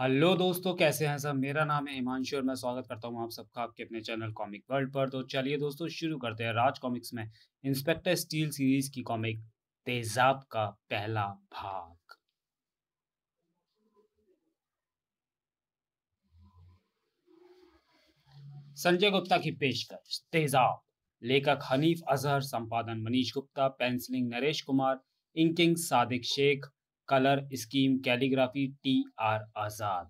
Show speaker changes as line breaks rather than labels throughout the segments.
Hello दोस्तों कैसे हैं सब मेरा नाम है हिमांशु और मैं स्वागत करता हूं आप सबका आपके अपने चैनल कॉमिक वर्ल्ड पर तो चलिए दोस्तों शुरू करते हैं राज कॉमिक्स में इंस्पेक्टर स्टील सीरीज की कॉमिक तेजाब का पहला भाग संजय गुप्ता की पेशकश तेजाब लेखक हनीफ अजहर संपादन Manish Gupta pencilling Naresh Kumar inking Sadiq Shaikh colour scheme calligraphy T R Azad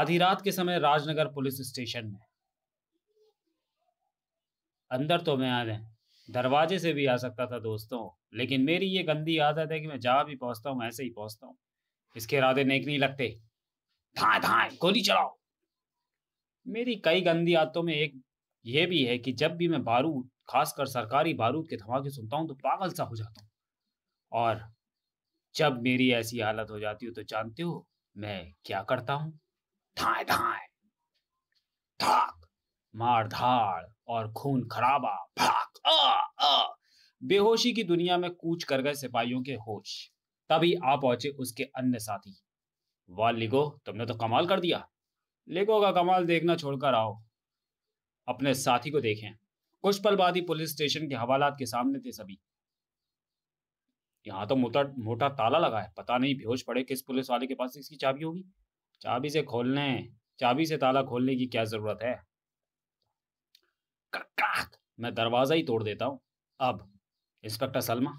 आधी रात के समय राजनगर पुलिस स्टेशन में अंदर तो मैं आ जाए दरवाजे से भी आ सकता था दोस्तों लेकिन मेरी ये गंदी आदत है कि मैं जहाँ भी पहुंचता हूँ ऐसे ही पहुंचता हूँ इसके इरादे नेक नहीं लगते धाए धाए गोली चलाओ मेरी कई गंदी आदतों में एक ये भी है कि जब भी मैं बारूद खासकर सरकारी बारूद के धमाके सुनता हूँ तो पागल सा हो जाता हूँ और जब मेरी ऐसी हालत हो जाती हो तो जानते हो मैं क्या करता हूं धाए धाए धाक मार धाड़ और खून खराबा भाक आ, आ। बेहोशी की दुनिया में कूच कर गए सिपाहियों के होश तभी आ पहुंचे उसके अन्य साथी वाह लिगो तुमने तो कमाल कर दिया लिगो का कमाल देखना छोड़कर आओ अपने साथी को देखें कुछ पल बाद ही पुलिस स्टेशन के हवालात के सामने थे सभी यहाँ तो मोटा मोटा ताला लगा है पता नहीं बेहोश पड़े किस पुलिस वाले के पास इसकी चाबी होगी चाबी से खोलने चाबी से ताला खोलने की क्या जरूरत है मैं दरवाजा ही तोड़ देता हूँ अब इंस्पेक्टर सलमा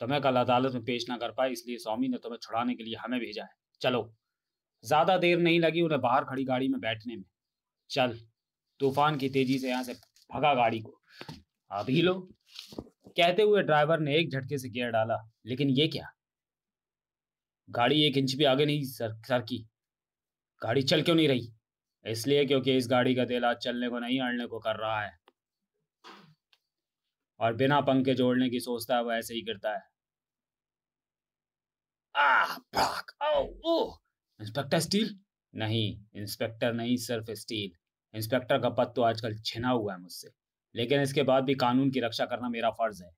तुम्हें कल अदालत में पेश ना कर पाए इसलिए स्वामी ने तुम्हें छुड़ाने के लिए हमें भेजा है चलो ज्यादा देर नहीं लगी उन्हें बाहर खड़ी गाड़ी में बैठने में चल तूफान की तेजी से यहां से भगा गाड़ी को अभी लो कहते हुए ड्राइवर ने एक झटके से गियर डाला लेकिन ये क्या गाड़ी एक इंच भी आगे नहीं सर सर की गाड़ी चल क्यों नहीं रही इसलिए क्योंकि इस गाड़ी का तेल आज चलने को नहीं अड़ने को कर रहा है और बिना पंखे जोड़ने की सोचता है वो ऐसे ही गिरता है इंस्पेक्टर स्टील नहीं इंस्पेक्टर नहीं सिर्फ स्टील इंस्पेक्टर का पद तो आजकल छिना हुआ है मुझसे लेकिन इसके बाद भी कानून की रक्षा करना मेरा फर्ज है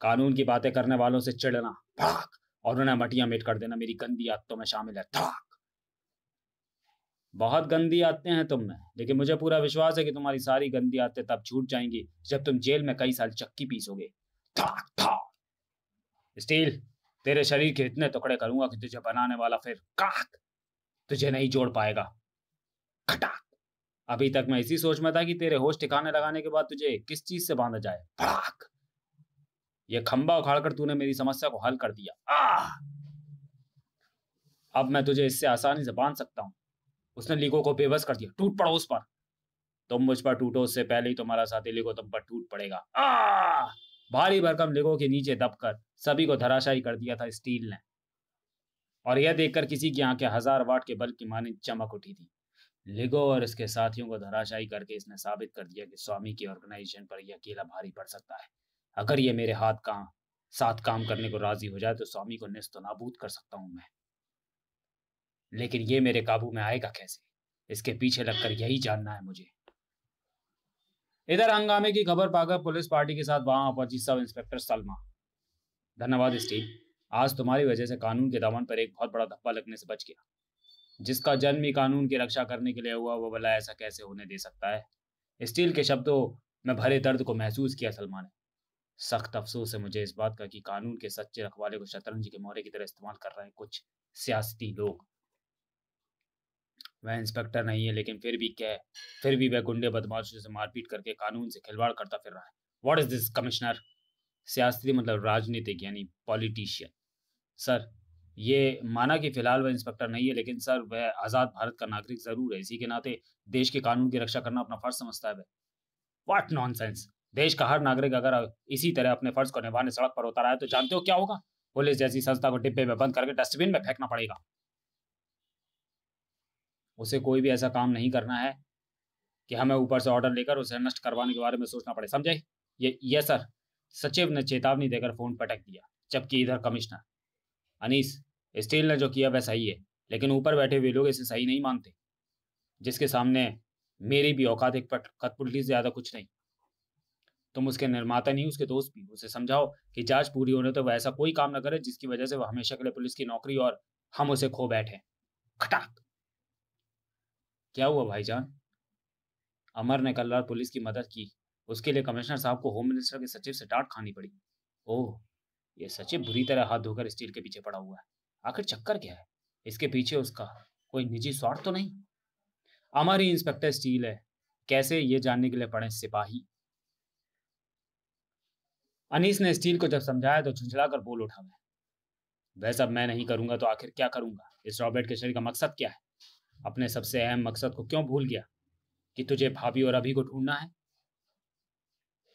कानून की बातें करने वालों से चिड़ना भाग और उन्हें मटिया मेट कर देना मेरी गंदी आदतों में शामिल है धाक बहुत गंदी आदतें हैं तुम में लेकिन मुझे पूरा विश्वास है कि तुम्हारी सारी गंदी आदतें तब छूट जाएंगी जब तुम जेल में कई साल चक्की पीसोगे धाक धाक स्टील तेरे शरीर के इतने टुकड़े करूंगा कि तुझे बनाने वाला फिर काक तुझे नहीं जोड़ पाएगा खटाक अभी तक मैं इसी सोच में था कि तेरे होश ठिकाने लगाने के बाद तुझे किस चीज से बांधा जाए भड़ाक ये खंबा उखाड़कर तूने मेरी समस्या को हल कर दिया आ! अब मैं तुझे इससे आसानी से बांध सकता हूं उसने लीगो को बेबस कर दिया टूट पड़ो उस पर तुम मुझ पर टूटो उससे पहले ही तुम्हारा साथी लीगो तुम पर टूट पड़ेगा आ! भारी भरकम लीगो के नीचे दबकर सभी को धराशायी कर दिया था स्टील ने और यह देखकर किसी की आंखें हजार वाट के बल की माने चमक उठी थी लिगो और इसके साथियों को धराशायी करके इसने साबित कर दिया कि स्वामी की ऑर्गेनाइजेशन पर यह अकेला भारी पड़ सकता है अगर ये मेरे हाथ का साथ काम करने को राजी हो जाए तो स्वामी को निस्त नाबूद कर सकता हूं मैं लेकिन ये मेरे काबू में आएगा कैसे इसके पीछे लगकर यही जानना है मुझे इधर हंगामे की खबर पाकर पुलिस पार्टी के साथ वहां पहुंची सब इंस्पेक्टर सलमा धन्यवाद स्टीव आज तुम्हारी वजह से कानून के दामन पर एक बहुत बड़ा धप्पा लगने से बच गया जिसका जन्म ही कानून की रक्षा करने के लिए हुआ वो भला ऐसा कैसे होने दे सकता है स्टील के शब्दों में भरे दर्द को महसूस किया सलमान ने सख्त अफसोस है मुझे इस बात का कि कानून के सच्चे रखवाले को शतरंज के मोहरे की तरह इस्तेमाल कर रहे हैं कुछ सियासती लोग वह इंस्पेक्टर नहीं है लेकिन फिर भी क्या फिर भी वह गुंडे बदमाशों से मारपीट करके कानून से खिलवाड़ करता फिर रहा है वॉट इज दिस कमिश्नर सियासती मतलब राजनीतिक यानी पॉलिटिशियन सर ये माना कि फिलहाल वह इंस्पेक्टर नहीं है लेकिन सर वह आज़ाद भारत का नागरिक ज़रूर है इसी के नाते देश के कानून की रक्षा करना अपना फ़र्ज समझता है वह वाट नॉन देश का हर नागरिक अगर इसी तरह अपने फ़र्ज को निभाने सड़क पर उतर आए तो जानते हो क्या होगा पुलिस जैसी संस्था को डिब्बे में बंद करके डस्टबिन में फेंकना पड़ेगा उसे कोई भी ऐसा काम नहीं करना है कि हमें ऊपर से ऑर्डर लेकर उसे नष्ट करवाने के बारे में सोचना पड़े समझे ये ये सर सचिव ने चेतावनी देकर फोन पटक दिया जबकि इधर कमिश्नर अनीस स्टील ने जो किया वह सही है लेकिन ऊपर बैठे हुए लोग इसे सही नहीं मानते जिसके सामने मेरी भी औकात एक पट कठपुतली से ज़्यादा कुछ नहीं तुम उसके निर्माता नहीं उसके दोस्त भी उसे समझाओ कि जांच पूरी होने तो वह ऐसा कोई काम न करे जिसकी वजह से वह हमेशा के लिए पुलिस की नौकरी और हम उसे खो बैठे खटाक क्या हुआ भाईजान अमर ने कल रात पुलिस की मदद की उसके लिए कमिश्नर साहब को होम मिनिस्टर के सचिव से डांट खानी पड़ी ओह ये सचिव बुरी तरह हाथ धोकर स्टील के पीछे पड़ा हुआ है आखिर चक्कर क्या है इसके पीछे उसका कोई निजी स्वार्थ तो नहीं हमारी इंस्पेक्टर स्टील है कैसे ये जानने के लिए पड़े सिपाही अनीस ने स्टील को जब समझाया तो झुंझलाकर बोल उठा मैं वह सब मैं नहीं करूंगा तो आखिर क्या करूंगा इस रॉबर्ट के शरीर का मकसद क्या है अपने सबसे अहम मकसद को क्यों भूल गया कि तुझे भाभी और अभी को ढूंढना है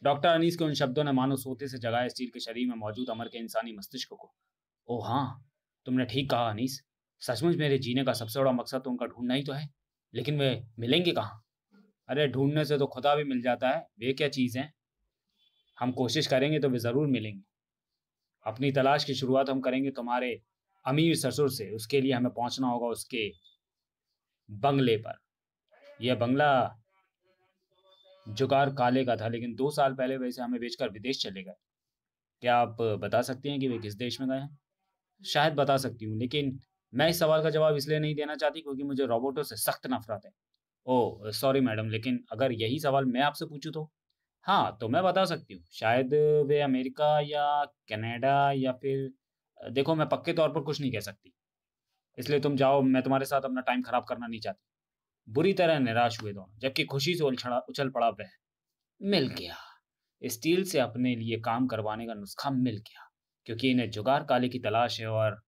डॉक्टर अनीस के उन शब्दों ने मानो सोते से जगाया स्टील के शरीर में मौजूद अमर के इंसानी मस्तिष्क को ओ हाँ तुमने ठीक कहा अनीस सचमुच मेरे जीने का सबसे बड़ा मकसद तो उनका ढूंढना ही तो है लेकिन वे मिलेंगे कहाँ अरे ढूंढने से तो खुदा भी मिल जाता है वे क्या चीज़ हैं हम कोशिश करेंगे तो वे ज़रूर मिलेंगे अपनी तलाश की शुरुआत हम करेंगे तुम्हारे अमीर ससुर से उसके लिए हमें पहुंचना होगा उसके बंगले पर यह बंगला जुगाड़ काले का था लेकिन दो साल पहले वैसे हमें बेचकर विदेश चले गए क्या आप बता सकती हैं कि वे किस देश में गए हैं शायद बता सकती हूँ लेकिन मैं इस सवाल का जवाब इसलिए नहीं देना चाहती क्योंकि मुझे रोबोटों से सख्त नफरत है ओह सॉरी मैडम लेकिन अगर यही सवाल मैं आपसे पूछूँ तो हाँ तो मैं बता सकती हूँ शायद वे अमेरिका या कनाडा या फिर देखो मैं पक्के तौर पर कुछ नहीं कह सकती इसलिए तुम जाओ मैं तुम्हारे साथ अपना टाइम खराब करना नहीं चाहती बुरी तरह निराश हुए दोनों जबकि खुशी से उछड़ा उछल पड़ा वह मिल गया स्टील से अपने लिए काम करवाने का नुस्खा मिल गया क्योंकि इन्हें जुगार काले की तलाश है और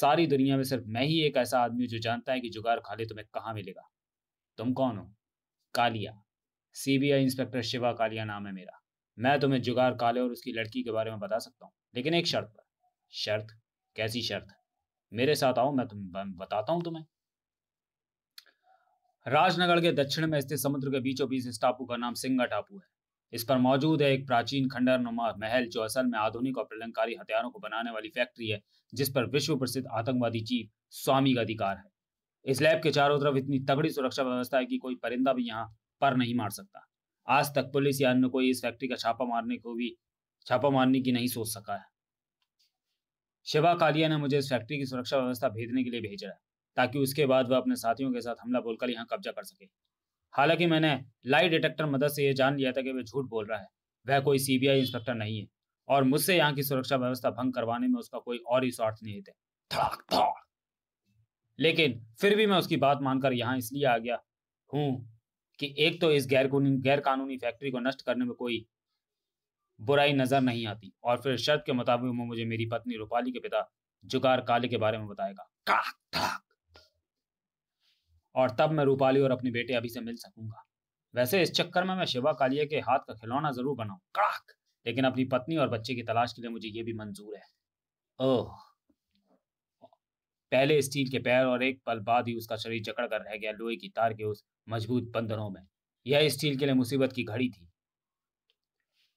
सारी दुनिया में सिर्फ मैं ही एक ऐसा आदमी जो जानता है कि जुगार खाले तुम्हें कहाँ मिलेगा तुम कौन हो कालिया सीबीआई इंस्पेक्टर शिवा कालिया नाम है मेरा मैं तुम्हें जुगार काले और उसकी लड़की के बारे में बता सकता हूँ लेकिन एक शर्त पर शर्त कैसी शर्त मेरे साथ आओ मैं तुम बताता हूँ तुम्हें राजनगर के दक्षिण में स्थित समुद्र के बीचों बीच इस टापू का नाम सिंगा टापू है इस पर मौजूद है एक प्राचीन खंडर नुमा महल जो असल में आधुनिक और प्रलंकारी हथियारों को बनाने वाली फैक्ट्री है जिस पर विश्व प्रसिद्ध आतंकवादी चीफ स्वामी का अधिकार है इस लैब के चारों तरफ इतनी तगड़ी सुरक्षा व्यवस्था है कि कोई परिंदा भी यहाँ पर नहीं मार सकता आज तक पुलिस या अन्य कोई इस फैक्ट्री का छापा मारने को भी छापा मारने की नहीं सोच सका है शिवा कालिया ने मुझे इस फैक्ट्री की सुरक्षा व्यवस्था भेजने के लिए भेजा है ताकि उसके बाद वह अपने साथियों के साथ हमला बोलकर यहाँ कब्जा कर सके हालांकि मैंने लाई डिटेक्टर मदद से यह जान लिया था कि वह झूठ बोल रहा है वह कोई सीबीआई इंस्पेक्टर नहीं है और मुझसे यहाँ की सुरक्षा व्यवस्था भंग करवाने में उसका कोई और ही स्वार्थ नहीं है थड़ाक थड़ाक लेकिन फिर भी मैं उसकी बात मानकर यहाँ इसलिए आ गया हूँ कि एक तो इस गैर गैर कानूनी फैक्ट्री को नष्ट करने में कोई बुराई नजर नहीं आती और फिर शर्त के मुताबिक वो मुझे मेरी पत्नी रूपाली के पिता जुगार काले के बारे में बताएगा और तब मैं रूपाली और अपनी बेटी अभी से मिल सकूंगा वैसे इस चक्कर में मैं शिवा कालिया के हाथ का खिलौना जरूर बनाऊ काक लेकिन अपनी पत्नी और बच्चे की तलाश के लिए मुझे ये भी मंजूर है ओह पहले स्टील के पैर और एक पल बाद ही उसका शरीर जकड़ कर रह गया लोहे की तार के उस मजबूत बंधनों में यह स्टील के लिए मुसीबत की घड़ी थी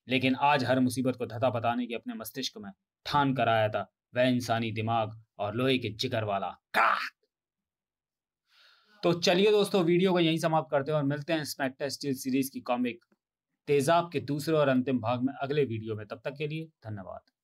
लेकिन आज हर मुसीबत को धता बताने की अपने मस्तिष्क में ठान कर आया था वह इंसानी दिमाग और लोहे के जिगर वाला काक तो चलिए दोस्तों वीडियो को यहीं समाप्त करते हैं और मिलते हैं स्मैक्टा स्टील सीरीज की कॉमिक तेजाब के दूसरे और अंतिम भाग में अगले वीडियो में तब तक के लिए धन्यवाद